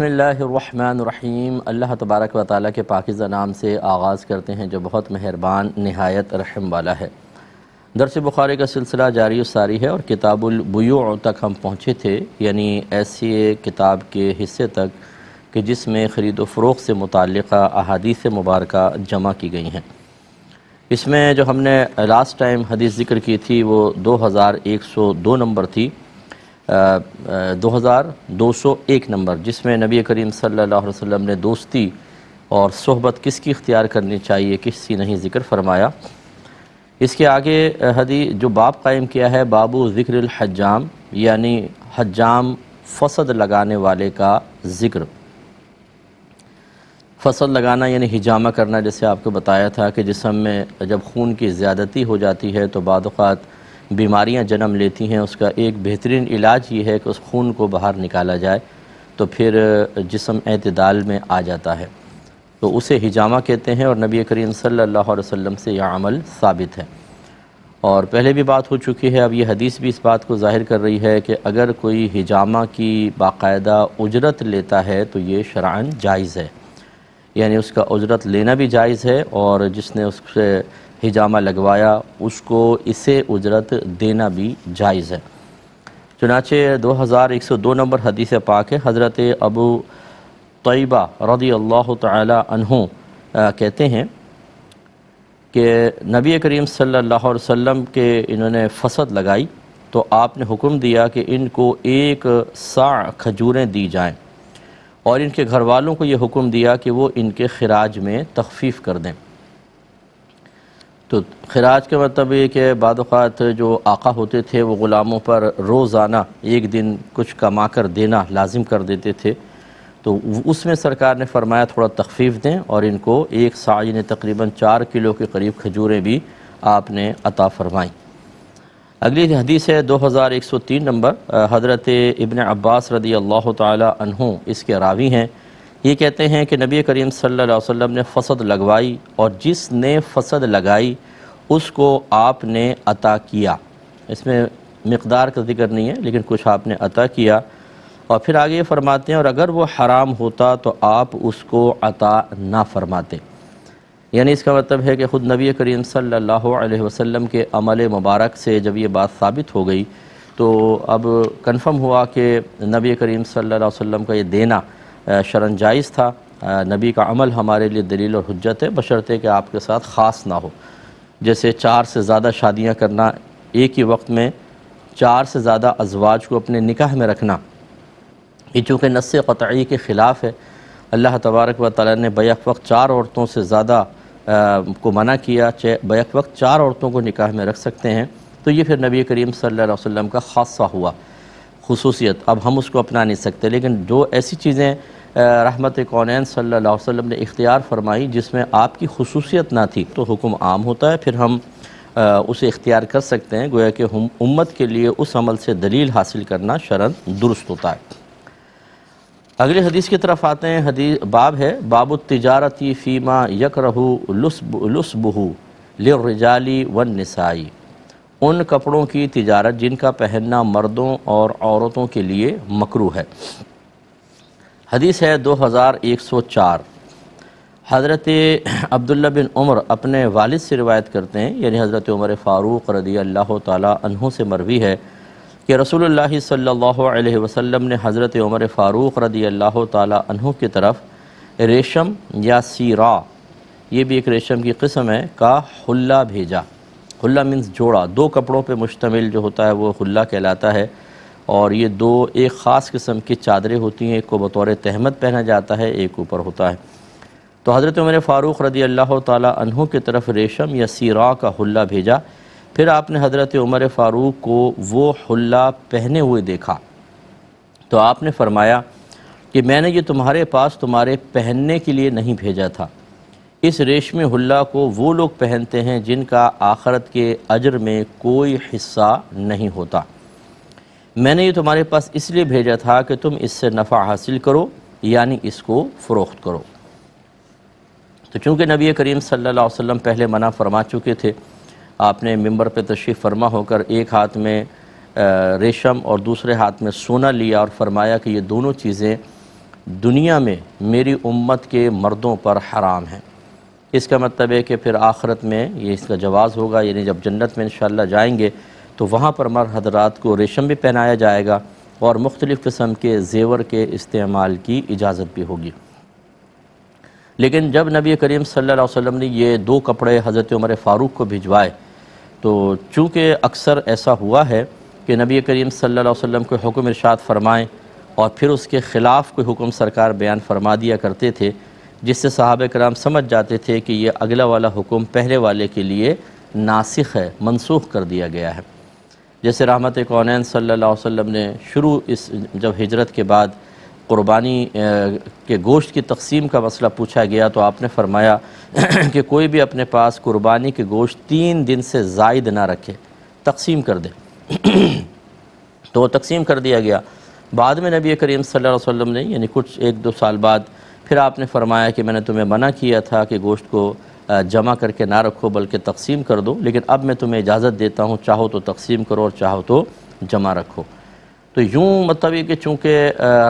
बसमीम अल्लाह तबारक व ताली के पाकिज़ा नाम से आगाज़ करते हैं जो बहुत मेहरबान नहायत रहम वाला है दरस बुखारी का सिलसिला जारी सारी है और किताबुलबयू तक हम पहुँचे थे यानी ऐसी किताब के हिस्से तक कि जिसमें ख़रीद फ़रोख से मुतल अहादीस मुबारक जमा की गई हैं इसमें जो हमने लास्ट टाइम हदीस ज़िक्र की थी वो दो हज़ार एक सौ दो नंबर थी 2201 नंबर जिसमें नबी करीम सल्लल्लाहु अलैहि वसल्लम ने दोस्ती और सोहबत किसकी इख्तियार करनी चाहिए किसी नहीं ज़िक्र फरमाया इसके आगे हदी जो बाप कायम किया है बाबू ज़िक्र हजाम यानी हजाम फसद लगाने वाले का ज़िक्र फसल लगाना यानी हिजामा करना जैसे आपको बताया था कि जिसम में जब खून की ज़्यादती हो जाती है तो बाद बीमारियां जन्म लेती हैं उसका एक बेहतरीन इलाज ये है कि उस खून को बाहर निकाला जाए तो फिर जिसम अतदाल में आ जाता है तो उसे हिजामा कहते हैं और नबी करीम सल्लल्लाहु अलैहि वसल्लम से यह अमल साबित है और पहले भी बात हो चुकी है अब ये हदीस भी इस बात को ज़ाहिर कर रही है कि अगर कोई हिजामा की बाकायदा उजरत लेता है तो ये शरान जायज़ है यानी उसका उजरत लेना भी जायज़ है और जिसने उससे हिजामा लगवाया उसको इसे उजरत देना भी जायज़ है चुनाचे 2102 नंबर हदीस पाक है हज़रत अबू तयबा रदी अल्लाह तहु कहते हैं कि नबी करीम सल्लल्लाहु अलैहि वसल्लम के इन्होंने फसद लगाई तो आपने हुक्म दिया कि इनको एक सा खजूरें दी जाएं और इनके घर वालों को ये हुक्म दिया कि वो इनके खराज में तखफीफ़ कर दें तो खराज का मतलब ये कि बाद जो आका होते थे वो ग़ुलामों पर रोज़ाना एक दिन कुछ कमा कर देना लाजिम कर देते थे तो उसमें सरकार ने फरमाया थोड़ा तखफीफ दें और इनको एक साई ने तकरीबन चार किलो के करीब खजूरें भी आपने अता फरमाईं अगली हदीस है दो हज़ार एक सौ तीन नंबर हज़रत इबन अब्बास रदी अल्लाह तहों इसके रावी हैं ये कहते हैं कि नबी करीम सल्लल्लाहु अलैहि वसल्लम ने फसद लगवाई और जिसने फसद लगाई उसको आपने अता किया इसमें मकदार का जिक्र नहीं है लेकिन कुछ आपने अता किया और फिर आगे फरमाते हैं और अगर वो हराम होता तो आप उसको अता ना फरमाते यानी इसका मतलब है कि ख़ुद नबी करीम सल्लल्लाहु अलैहि वसल्लम के अमल मुबारक से जब ये बात साबित हो गई तो अब कन्फर्म हुआ कि नबी करीम सल्लल्लाहु अलैहि वसल्लम का ये देना शरण जायज़ था नबी का अमल हमारे लिए दलील और हजत है बशर्ते कि आपके साथ ख़ास ना हो जैसे चार से ज़्यादा शादियाँ करना एक ही वक्त में चार से ज़्यादा अजवाज को अपने निकाह में रखना ये चूँकि नस् क़तई के ख़िलाफ़ है अल्लाह तबारक व ताली ने बैक वक्त चार औरतों से ज़्यादा को मना किया बैक वक्त चार औरतों को निकाह में रख सकते हैं तो ये फिर नबी करीम सल वम का ख़ासा हुआ खसूसियत अब हम उसको अपना नहीं सकते लेकिन जो ऐसी चीज़ें रहमत कौन सल्ला वसम ने इख्तियार फरमाई जिसमें आपकी खसूसियत ना थी तो हुक्म आम होता है फिर हम उसे इख्तियार कर सकते हैं गोया कि हम उम्मत के लिए उस अमल से दलील हासिल करना शरण दुरुस्त होता है अगले हदीस की तरफ आते हैं हदीस बाब है बाब तजारती फ़ीमा यक रहू लुस्बहू लिजाली वन नसाई उन कपड़ों की तजारत जिनका पहनना मर्दों और औरतों के लिए मकरू है हदीस है 2104 हज़रत अब्दुल्ला बिन उमर अपने वालिद से रिवायत करते हैं यानी हज़रत उमर फ़ारूक़ रदी अल्लाह तहों से मरवी है कि रसूल सल्लल्लाहु अलैहि वसल्लम ने हज़रत उमर फ़ारूक़ रदी अल्लाह तहों की तरफ रेशम या सीरा ये भी एक रेशम की कस्म है का हल्ला भेजा हुल्ला मीन्स जोड़ा दो कपड़ों पे मुश्तमिल जो होता है वो हुल्ला कहलाता है और ये दो एक ख़ास किस्म की चादरें होती हैं एक को बतौर तहमत पहना जाता है एक ऊपर होता है तो हज़रत उमर फ़ारूक़ रदी अल्लाह तहों की तरफ रेशम या सीरा का हुल्ला भेजा फिर आपने हज़रत उमर फ़ारूक़ को वो हुल्ला पहने हुए देखा तो आपने फरमाया कि मैंने ये तुम्हारे पास तुम्हारे पहनने के लिए नहीं भेजा था इस रेशमी हुल्ला को वो लोग पहनते हैं जिनका आखरत के अजर में कोई हिस्सा नहीं होता मैंने ये तुम्हारे पास इसलिए भेजा था कि तुम इससे नफ़ा हासिल करो यानी इसको फ़रोख्त करो तो चूँकि नबी करीम सल्लल्लाहु अलैहि वसल्लम पहले मना फरमा चुके थे आपने मंबर पर तशरीफ़ फरमा होकर एक हाथ में रेशम और दूसरे हाथ में सोना लिया और फरमाया कि ये दोनों चीज़ें दुनिया में मेरी उम्मत के मर्दों पर हराम हैं इसका मतलब है कि फिर आखरत में ये इसका जवाब होगा यानी जब जन्नत में इन जाएंगे तो वहाँ पर मर हजरात को रेशम भी पहनाया जाएगा और मुख्तलिफ़ किस्म के जेवर के इस्तेमाल की इजाज़त भी होगी लेकिन जब नबी करीम सल्लल्लाहु अलैहि वसल्लम ने ये दो कपड़े हज़रत उमर फ़ारूक को भिजवाए तो चूँकि अक्सर ऐसा हुआ है कि नबी करीम सल्लल्लाहु अलैहि वसल्लम को हुक्म इरशाद फरमाएँ और फिर उसके ख़िलाफ़ कोई हुक्म सरकार बयान फरमा दिया करते थे जिससे साहब कराम समझ जाते थे कि यह अगला वाला हुक्म पहले वाले के लिए नासिक है मनसूख कर दिया गया है जैसे रहमत कौन सल्ला वसम ने शुरू इस जब हजरत के बाद क़ुरबानी के गोश्त की तकसीम का मसला पूछा गया तो आपने फरमाया कि कोई भी अपने पास क़ुरबानी के गोश्त तीन दिन से जायद ना रखे तकसीम कर दे तो तकसीम कर दिया गया बाद में नबी करीम सल्लल्लाहु अलैहि वसल्लम ने यानी कुछ एक दो साल बाद फिर आपने फरमाया कि मैंने तुम्हें मना किया था कि गोश्त को जमा करके ना रखो बल्कि तकसीम कर दो लेकिन अब मैं तुम्हें इजाज़त देता हूँ चाहो तो तकसीम करो और चाहो तो जमा रखो तो यूँ मतलब ये कि चूँकि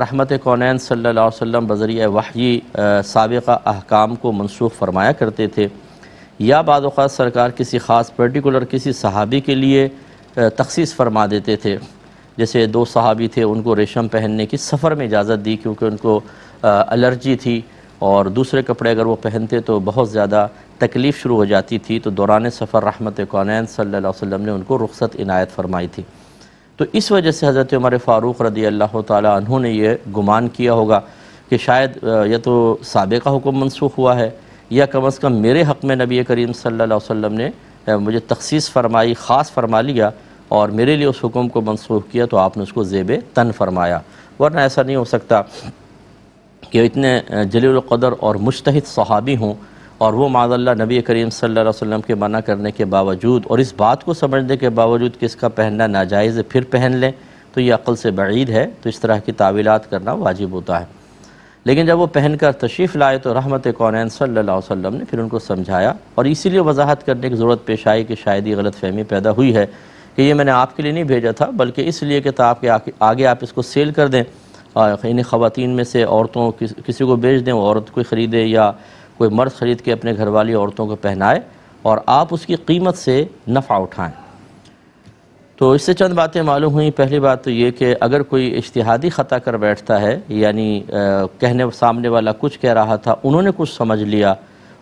रहमत कौन सल्ला वसम बजरिया वाहि सबक़ा अहकाम को मनसूख फरमाया करते थे या बाद सरकार किसी ख़ास पर्टिकुलर किसी सहाबी के लिए तखसीस फरमा देते थे जैसे दो सहाबी थे उनको रेशम पहनने की सफ़र में इजाज़त दी क्योंकि उनको एलर्जी थी और दूसरे कपड़े अगर वो पहनते तो बहुत ज़्यादा तकलीफ़ शुरू हो जाती थी तो दौरान सफ़र रहमत कौन सल्ला वसम ने उनको रुख्सत इनायत फरमाई थी तो इस वजह से हज़रत उमर फ़ारूक़ रदी अल्लाह तहों ने यह गुमान किया होगा कि शायद यह तो सबका हुक्म मनसूख हुआ है या कम अज़ कम मेरे हक़ में नबी करीम सल्ला वसम ने मुझे तखसीस फरमाई ख़ास फरमा लिया और मेरे लिए उस हुक्म को मनसूख किया तो आपने उसको जेब तन फरमाया वरना ऐसा नहीं हो सकता कि इतने जलीलक़दर और मुश्तद सहाबी हों और वो माजल्ला नबी करीम सल्लल्लाहु अलैहि वसल्लम के मना करने के बावजूद और इस बात को समझने के बावजूद कि इसका पहनना नाजायज़ फिर पहन लें तो ये अक़ल से बईद है तो इस तरह की तावीलत करना वाजिब होता है लेकिन जब वो पहन कर तशरीफ़ लाए तो रहमत कौन सल्ला वसम ने फिर उनको समझाया और इसीलिए वजाहत करने की ज़रूरत पेश आई कि शायद ये गलत फहमी पैदा हुई है कि ये मैंने आपके लिए नहीं भेजा था बल्कि इसलिए कि तो आपके आगे आप इसको सेल कर दें इन ख़वान में से औरतों किस, किसी को बेच दें औरत को ख़रीदे या कोई मर्द ख़रीद के अपने घर वाली औरतों को पहनाए और आप उसकी कीमत से नफ़ा उठाएँ तो इससे चंद बातें मालूम हुई पहली बात तो ये कि अगर कोई इश्तहादी ख़ता कर बैठता है यानी कहने सामने वाला कुछ कह रहा था उन्होंने कुछ समझ लिया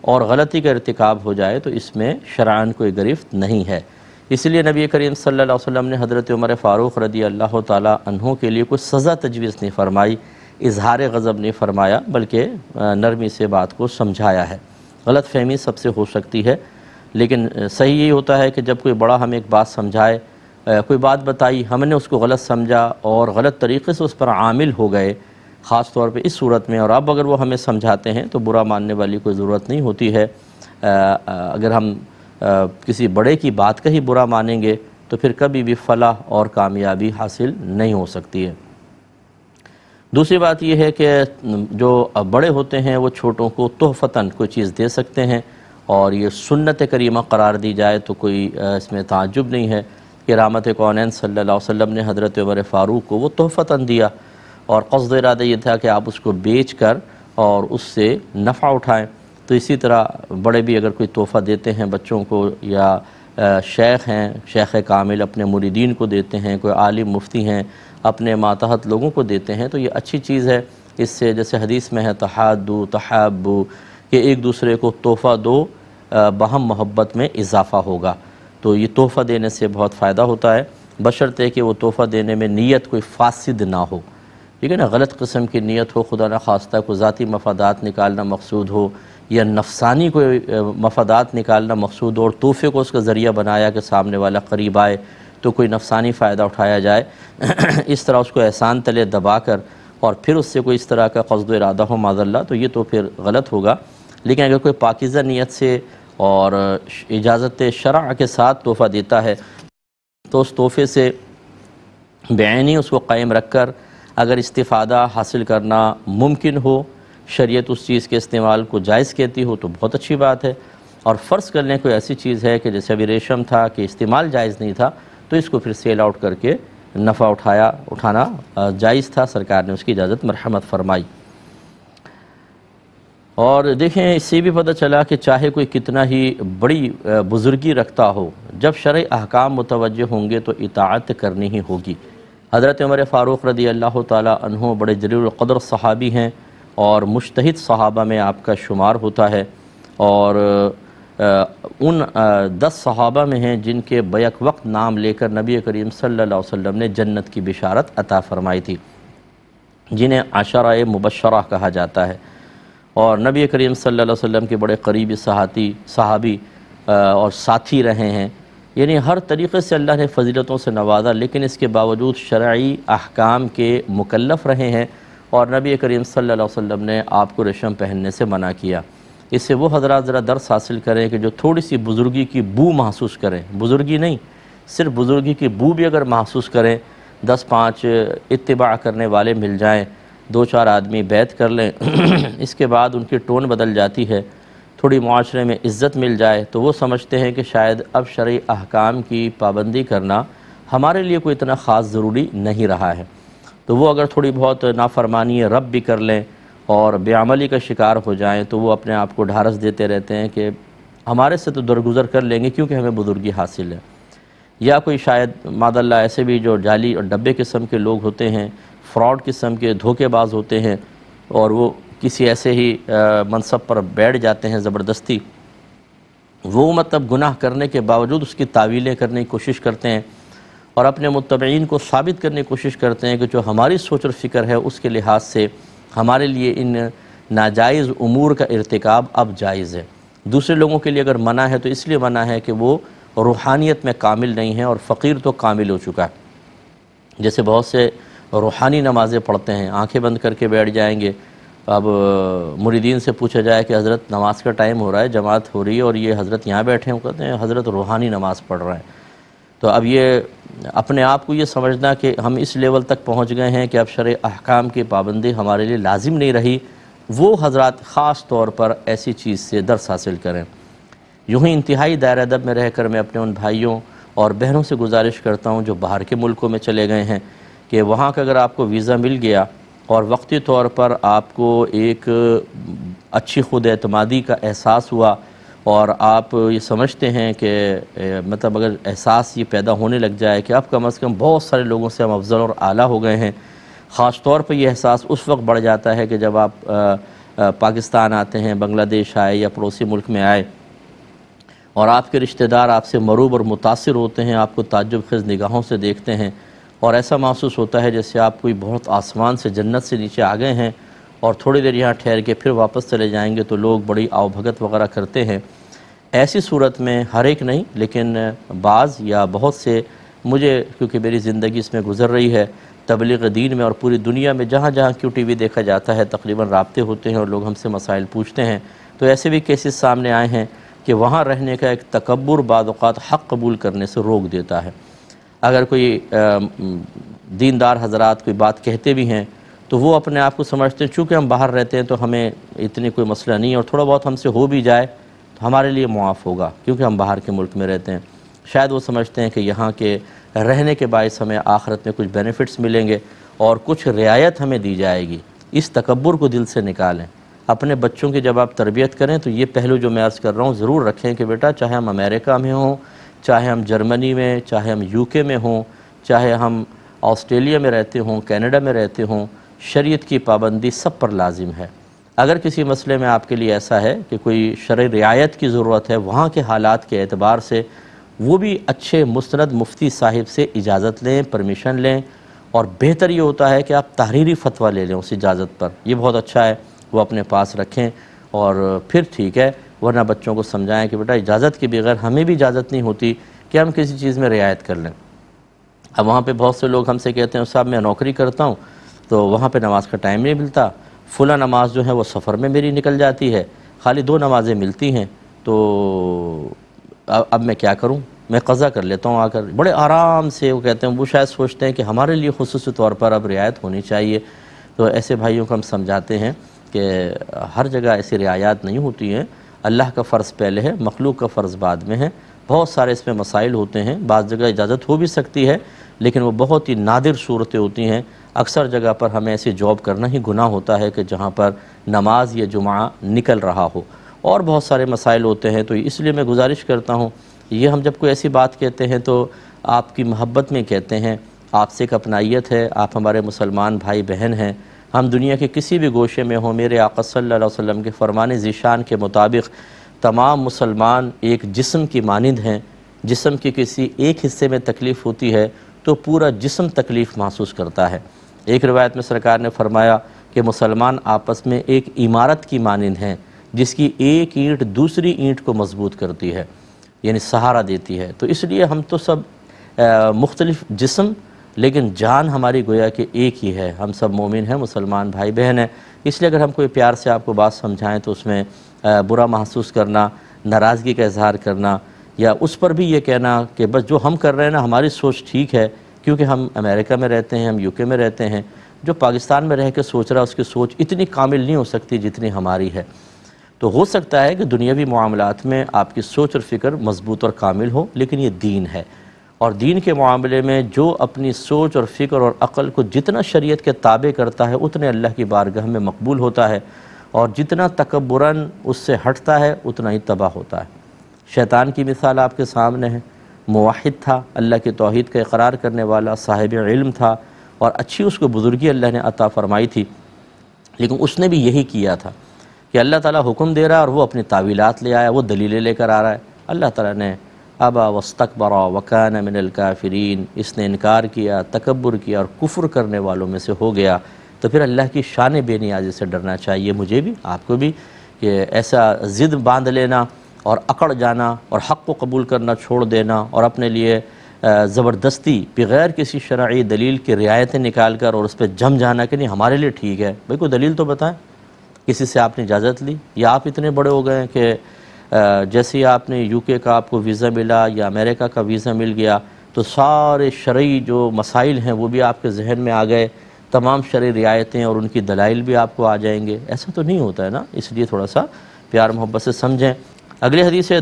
और ग़लती का इरतिकाब हो जाए तो इसमें शरान कोई गिरफ्त नहीं है इसलिए नबी करीम सल्लल्लाहु अलैहि वसल्लम ने हज़रत उमर फ़ारूक़ रदी अल्लाह तहों के लिए कुछ सज़ा तजवीज़ नहीं फ़रमाई इजहार गज़ब नहीं फ़रमाया बल्कि नरमी से बात को समझाया है गलत फहमी सबसे हो सकती है लेकिन सही यही होता है कि जब कोई बड़ा हमें एक बात समझाए कोई बात बताई हमने उसको गलत समझा और गलत तरीके से उस पर आमिल हो गए ख़ास तौर पर इस सूरत में और अब अगर वो हमें समझाते हैं तो बुरा मानने वाली कोई ज़रूरत नहीं होती है आ, आ, अगर हम किसी बड़े की बात का ही बुरा मानेंगे तो फिर कभी भी फलाह और कामयाबी हासिल नहीं हो सकती है दूसरी बात यह है कि जो बड़े होते हैं वो छोटों को तोहफ़ता कोई चीज़ दे सकते हैं और ये सुन्नत करीमा करार दी जाए तो कोई इसमें ताजुब नहीं है कि रामत कौन सल्ला वसम ने हज़रत उमर फ़ारूक को वो तोहफ़ता दिया और कसद इरादा ये था कि आप उसको बेच कर और उससे नफ़ा उठाएँ तो इसी तरह बड़े भी अगर कोई तोहफ़ा देते हैं बच्चों को या शेख हैं शेख कामिल अपने मुरीदीन को देते हैं कोई आलिम मुफ्ती हैं अपने मातहत लोगों को देते हैं तो ये अच्छी चीज़ है इससे जैसे हदीस में है तहादु तहबू कि एक दूसरे को तोहफ़ा दो बहम मोहब्बत में इजाफ़ा होगा तो ये तोहफ़ा देने से बहुत फ़ायदा होता है बशर्ते कि वो तोहफ़ा देने में नीयत कोई फासिद ना हो ठीक है ना गलत कस्म की नीयत हो खुदा ना खास्ता को ज़ाती मफादात निकालना मकसूद हो या नफसानी कोई मफादात निकालना मकसूद और तोहफे को उसका ज़रिया बनाया कि सामने वाला करीब आए तो कोई नफसानी फ़ायदा उठाया जाए इस तरह उसको एहसान तले दबा कर और फिर उससे कोई इस तरह का कस्द इरादा हो माजल्ला तो ये तो फिर गलत होगा लेकिन अगर कोई पाकिज़ा नीयत से और इजाज़त शरा के साथ तोहफ़ा देता है तो उस तोहफ़े से बैनी उसको कायम रख कर अगर इस्तादा हासिल करना मुमकिन हो शरीयत उस चीज़ के इस्तेमाल को जायज़ कहती हो तो बहुत अच्छी बात है और फ़र्ज़ कर लें कोई ऐसी चीज़ है कि जैसे अभी रेशम था कि इस्तेमाल जायज़ नहीं था तो इसको फिर सेल आउट करके नफ़ा उठाया उठाना जायज़ था सरकार ने उसकी इजाज़त मरहमत फरमाई और देखें इससे भी पता चला कि चाहे कोई कितना ही बड़ी बुज़ुर्गी रखता हो जब शर अहकाम मुतवजह होंगे तो इतात करनी ही होगी हज़रत उमर फ़ारूक़ रदी अल्लाह तहों बड़े जरूर क़दर सहाबी हैं और मुश्तहिद सहाबा में आपका शुमार होता है और उन दस सहाबा में हैं जिनके बैक वक्त नाम लेकर नबी करीम सल्लल्लाहु अलैहि वसल्लम ने जन्नत की बिशारत अता फरमाई थी जिन्हें आशरा मुबशरा कहा जाता है और नबी करीम सल्लल्लाहु अलैहि वसल्लम के बड़े करीबी सहाती सहाबी और साथी रहे हैं यानी हर तरीके से अल्लाह ने फजीलतों से नवाजा लेकिन इसके बावजूद शर्य अहकाम के मुकलफ़ रहे हैं और नबी करीम सल्लल्लाहु अलैहि वसल्लम ने आपको रेशम पहनने से मना किया इससे वो हजरात ज़रा दर्स हासिल करें कि जो थोड़ी सी बुज़ुर्गी की बू महसूस करें बुज़ुर्गी नहीं सिर्फ बुज़ुर्गी की बू भी अगर महसूस करें दस पाँच इतबा करने वाले मिल जाएँ दो चार आदमी बैत कर लें इसके बाद उनकी टोन बदल जाती है थोड़ी माशरे में इज़्ज़त मिल जाए तो वो समझते हैं कि शायद अब शर्य अहकाम की पाबंदी करना हमारे लिए कोई इतना ख़ास ज़रूरी नहीं रहा है तो वो अगर थोड़ी बहुत नाफरमानी रब भी कर लें और बेअमली का शिकार हो जाएं तो वो अपने आप को ढारस देते रहते हैं कि हमारे से तो दरगुजर कर लेंगे क्योंकि हमें बुजुर्गी हासिल है या कोई शायद मादल्ला ऐसे भी जो जाली और डब्बे किस्म के लोग होते हैं फ्रॉड किस्म के धोखेबाज होते हैं और वो किसी ऐसे ही मनसब पर बैठ जाते हैं ज़बरदस्ती वो मतलब गुनाह करने के बावजूद उसकी तावीलें करने की कोशिश करते हैं और अपने मतबीन को साबित करने की कोशिश करते हैं कि जो हमारी सोच और फिक्र है उसके लिहाज से हमारे लिए इन नाजायज़ अमूर का इरतक अब जायज़ है दूसरे लोगों के लिए अगर मना है तो इसलिए मना है कि वो रूहानियत में कामिल नहीं है और फ़कीर तो कामिल हो चुका है जैसे बहुत से रूहानी नमाज़ें पढ़ते हैं आंखें बंद करके बैठ जाएंगे अब मुरीदीन से पूछा जाए कि हज़रत नमाज का टाइम हो रहा है जमात हो रही है और ये हज़रत यहाँ बैठे हैं कहते हैं हज़रत रूहानी नमाज़ पढ़ रहे हैं तो अब ये अपने आप को ये समझना कि हम इस लेवल तक पहुँच गए हैं कि अब शर अहकाम की पाबंदी हमारे लिए लाजिम नहीं रही वो हजरत ख़ास तौर पर ऐसी चीज़ से दर्स हासिल करें यूँ ही इंतहाई दायर अदब में रह कर मैं अपने उन भाइयों और बहनों से गुजारिश करता हूँ जो बाहर के मुल्कों में चले गए हैं कि वहाँ का अगर आपको वीज़ा मिल गया और वक्ती तौर पर आपको एक अच्छी खुद अतमादी का एहसास हुआ और आप ये समझते हैं कि मतलब अगर एहसास ये पैदा होने लग जाए कि अब कम अज़ कम बहुत सारे लोगों से हम अफजल और आला हो गए हैं ख़ास तौर पर यह एहसास उस वक्त बढ़ जाता है कि जब आप आ, आ, पाकिस्तान आते हैं बांग्लादेश आए या पड़ोसी मुल्क में आए और आपके रिश्तेदार आपसे मरूब और मुतासर होते हैं आपको ताजुब खज़ निगाहों से देखते हैं और ऐसा महसूस होता है जैसे आप कोई बहुत आसमान से जन्नत से नीचे आ गए हैं और थोड़ी देर यहाँ ठहर के फिर वापस चले जाएंगे तो लोग बड़ी आवभगत वगैरह करते हैं ऐसी सूरत में हर एक नहीं लेकिन बाज़ या बहुत से मुझे क्योंकि मेरी ज़िंदगी इसमें गुजर रही है तबलीग दीन में और पूरी दुनिया में जहाँ जहाँ क्यों टी वी देखा जाता है तकरीबन रबते होते हैं और लोग हमसे मसाइल पूछते हैं तो ऐसे भी केसेस सामने आए हैं कि वहाँ रहने का एक तकबर बाद हक़ कबूल करने से रोक देता है अगर कोई दीनदार हजरात कोई बात कहते भी हैं तो वो अपने आप को समझते हैं चूँकि हम बाहर रहते हैं तो हमें इतनी कोई मसला नहीं है और थोड़ा बहुत हमसे हो भी जाए हमारे लिए मुआफ़ होगा क्योंकि हम बाहर के मुल्क में रहते हैं शायद वो समझते हैं कि यहाँ के रहने के बायस हमें आखरत में कुछ बेनिफिट्स मिलेंगे और कुछ रियायत हमें दी जाएगी इस तकबर को दिल से निकालें अपने बच्चों की जब आप तरबियत करें तो ये पहलू जो मैं अर्ज़ कर रहा हूँ ज़रूर रखें कि बेटा चाहे हम अमेरिका में हों चाहे हम जर्मनी में चाहे हम यूके में हों चाहे हम ऑस्ट्रेलिया में रहते हों कनाडा में रहते हों शरीयत की पाबंदी सब पर लाजिम है अगर किसी मसले में आपके लिए ऐसा है कि कोई शर रियायत की ज़रूरत है वहाँ के हालात के अतबार से वो भी अच्छे मुस्ंद मुफ्ती साहिब से इजाज़त लें परमिशन लें और बेहतर ये होता है कि आप तहरीरी फतवा ले लें उस इजाज़त पर यह बहुत अच्छा है वो अपने पास रखें और फिर ठीक है वरना बच्चों को समझाएं कि बेटा इजाज़त के बगैर हमें भी इजाज़त नहीं होती कि हम किसी चीज़ में रियायत कर लें अब वहाँ पे बहुत से लोग हमसे कहते हैं साहब मैं नौकरी करता हूँ तो वहाँ पे नमाज का टाइम नहीं मिलता फुला नमाज जो है वो सफ़र में मेरी निकल जाती है खाली दो नमाज़ें मिलती हैं तो अब मैं क्या करूँ मैं कज़ा कर लेता हूँ आकर बड़े आराम से वो कहते हैं वो शायद सोचते हैं कि हमारे लिए खसूस तौर पर अब रियायत होनी चाहिए तो ऐसे भाइयों को हम समझाते हैं कि हर जगह ऐसी रियायत नहीं होती हैं अल्लाह का फ़र्ज़ पहले है मखलूक का फ़र्ज़ बाद में है बहुत सारे इसमें मसाइल होते हैं बाद जगह इजाज़त हो भी सकती है लेकिन वो बहुत ही नादिर सूरतें होती हैं अक्सर जगह पर हमें ऐसी जॉब करना ही गुनाह होता है कि जहाँ पर नमाज या जुमा निकल रहा हो और बहुत सारे मसाइल होते हैं तो इसलिए मैं गुजारिश करता हूँ ये हम जब कोई ऐसी बात कहते हैं तो आपकी मोहब्बत में कहते हैं आपसे एक अपनाइत है आप हमारे मुसलमान भाई बहन हैं हम दुनिया के किसी भी गोशे में हों मेरे आकसल सल्लल्लाहु के फरमान ज़ीशान के मुताबिक तमाम मुसलमान एक जिसम की मानंद हैं जिसम के किसी एक हिस्से में तकलीफ़ होती है तो पूरा जिसम तकलीफ़ महसूस करता है एक रिवायत में सरकार ने फरमाया कि मुसलमान आपस में एक इमारत की मानंद हैं जिसकी एक ईंट दूसरी ईंट को मजबूत करती है यानी सहारा देती है तो इसलिए हम तो सब मुख्तलिफ़ जिसम लेकिन जान हमारी गोया कि एक ही है हम सब मोमिन हैं मुसलमान भाई बहन हैं इसलिए अगर हम कोई प्यार से आपको बात समझाएं तो उसमें बुरा महसूस करना नाराज़गी का इजहार करना या उस पर भी ये कहना कि बस जो हम कर रहे हैं ना हमारी सोच ठीक है क्योंकि हम अमेरिका में रहते हैं हम यूके में रहते हैं जो पाकिस्तान में रह के सोच रहा है उसकी सोच इतनी कामिल नहीं हो सकती जितनी हमारी है तो हो सकता है कि दुनियावी मामला में आपकी सोच और फिक्र मजबूत और कामिल हो लेकिन ये दीन है और दीन के मामले में जो अपनी सोच और फिक्र और अक़ल को जितना शरीयत के ताबे करता है उतने अल्लाह की बारगाह में मकबूल होता है और जितना तकबरन उससे हटता है उतना ही तबाह होता है शैतान की मिसाल आपके सामने है मुहिद था अल्लाह की तोहद का इकरार करने वाला साहिब इल्म था और अच्छी उसको बुज़ुर्गी अल्लाह ने अता फ़रमाई थी लेकिन उसने भी यही किया था कि अल्लाह ताला हुक्म दे रहा है और वो अपनी तावीलात ले आया वो दलीलें लेकर आ रहा है अल्लाह ताला ने अबा वस्तकबरा वकान मिनलकाफरीन इसने इनकार किया तकबर किया और कुफर करने वालों में से हो गया तो फिर अल्लाह की शान बेनियाजी से डरना चाहिए मुझे भी आपको भी कि ऐसा ज़िद बांध लेना और अकड़ जाना और हक़ को कबूल करना छोड़ देना और अपने लिए ज़बरदस्ती बगैर किसी शराय दलील की रियायतें निकाल कर और उस पर जम जाना कि नहीं हमारे लिए ठीक है भाई कोई दलील तो बताएं किसी से आपने इजाज़त ली या आप इतने बड़े हो गए कि जैसे आपने यूके का आपको वीज़ा मिला या अमेरिका का वीज़ा मिल गया तो सारे शर्य जो मसाइल हैं वो भी आपके जहन में आ गए तमाम शर्य रियायतें और उनकी दलाइल भी आपको आ जाएंगे ऐसा तो नहीं होता है ना इसलिए थोड़ा सा प्यार मोहब्बत से समझें अगले हदीस है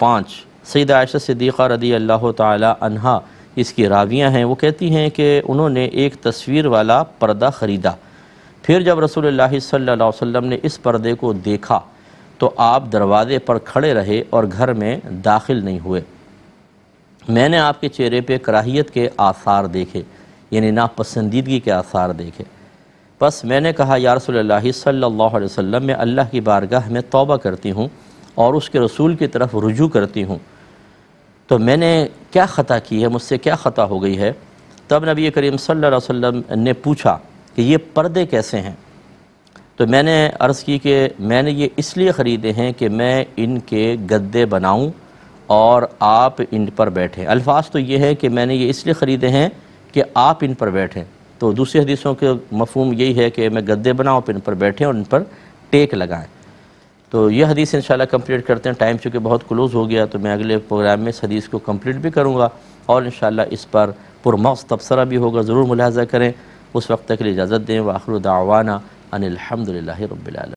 पाँच सईद आयश सिद्दीक़ा रदी अल्लाह तहा इसकी रावियाँ हैं वो कहती हैं कि उन्होंने एक तस्वीर वाला पर्दा ख़रीदा फिर जब रसूल सल्ला वसम ने इस पर्दे को देखा तो आप दरवाज़े पर खड़े रहे और घर में दाखिल नहीं हुए मैंने आपके चेहरे पे कराहियत के आसार देखे यानी नापसंदीदगी के आसार देखे बस मैंने कहा या रसोल्ला सल्ला वसम मैं अल्लाह की बारगाह में तौबा करती हूँ और उसके रसूल की तरफ रुजू करती हूँ तो मैंने क्या ख़ता की है मुझसे क्या ख़ता हो गई है तब नबी करीम सल्ला वसम ने पूछा कि ये पर्दे कैसे हैं तो मैंने अर्ज़ की कि मैंने ये इसलिए ख़रीदे हैं कि मैं इनके गद्दे बनाऊँ और आप इन पर बैठें अल्फाज तो ये है कि मैंने ये इसलिए ख़रीदे हैं कि आप इन पर बैठें तो दूसरी हदीसों के मफहम यही है कि मैं गद्दे बनाऊँ फिर इन पर बैठें और इन पर टेक लगाएँ तो यह हदीस शाला कंप्लीट करते हैं टाइम चूँकि बहुत क्लोज़ हो गया तो मैं अगले प्रोग्राम में इस हदीस को कम्प्लीट भी करूँगा और इन इस पर पुरमौस तबसरा भी होगा ज़रूर मुलाजा करें उस वक्त तक इजाज़त दें वाखर दावाना अनिलहमदिल्ला रबीआल